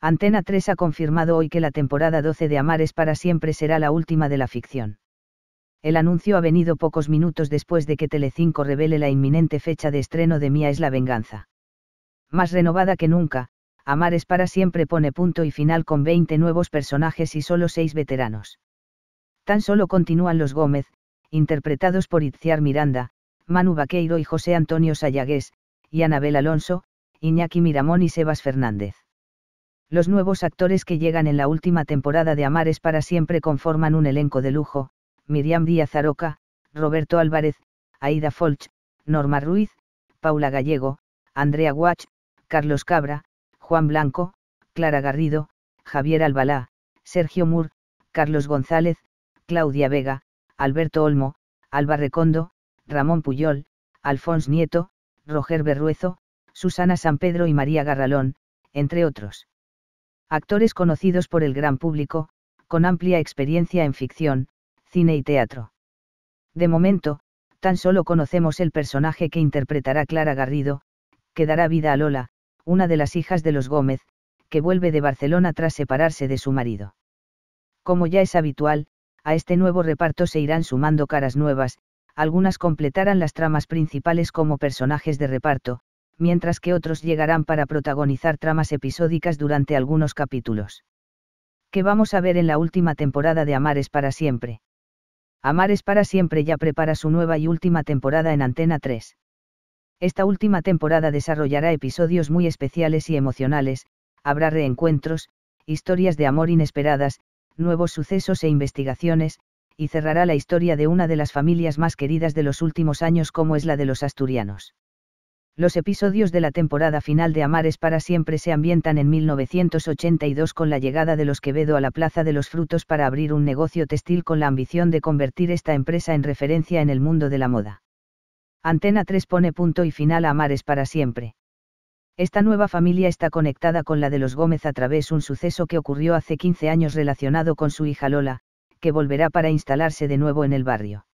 Antena 3 ha confirmado hoy que la temporada 12 de Amares para siempre será la última de la ficción. El anuncio ha venido pocos minutos después de que Telecinco revele la inminente fecha de estreno de Mía es la venganza. Más renovada que nunca, Amares para siempre pone punto y final con 20 nuevos personajes y solo 6 veteranos. Tan solo continúan los Gómez, interpretados por Itziar Miranda, Manu Vaqueiro y José Antonio Sayagués, y Anabel Alonso, Iñaki Miramón y Sebas Fernández. Los nuevos actores que llegan en la última temporada de Amares para siempre conforman un elenco de lujo, Miriam Díaz Aroca, Roberto Álvarez, Aida Folch, Norma Ruiz, Paula Gallego, Andrea Guach, Carlos Cabra, Juan Blanco, Clara Garrido, Javier Albalá, Sergio Mur, Carlos González, Claudia Vega, Alberto Olmo, Alba Recondo, Ramón Puyol, Alfonso Nieto, Roger Berruezo, Susana San Pedro y María Garralón, entre otros actores conocidos por el gran público, con amplia experiencia en ficción, cine y teatro. De momento, tan solo conocemos el personaje que interpretará Clara Garrido, que dará vida a Lola, una de las hijas de los Gómez, que vuelve de Barcelona tras separarse de su marido. Como ya es habitual, a este nuevo reparto se irán sumando caras nuevas, algunas completarán las tramas principales como personajes de reparto, mientras que otros llegarán para protagonizar tramas episódicas durante algunos capítulos. ¿Qué vamos a ver en la última temporada de Amares para siempre. Amares para siempre ya prepara su nueva y última temporada en Antena 3. Esta última temporada desarrollará episodios muy especiales y emocionales, habrá reencuentros, historias de amor inesperadas, nuevos sucesos e investigaciones, y cerrará la historia de una de las familias más queridas de los últimos años como es la de los asturianos. Los episodios de la temporada final de Amares para siempre se ambientan en 1982 con la llegada de los Quevedo a la Plaza de los Frutos para abrir un negocio textil con la ambición de convertir esta empresa en referencia en el mundo de la moda. Antena 3 pone punto y final a Amares para siempre. Esta nueva familia está conectada con la de los Gómez a través un suceso que ocurrió hace 15 años relacionado con su hija Lola, que volverá para instalarse de nuevo en el barrio.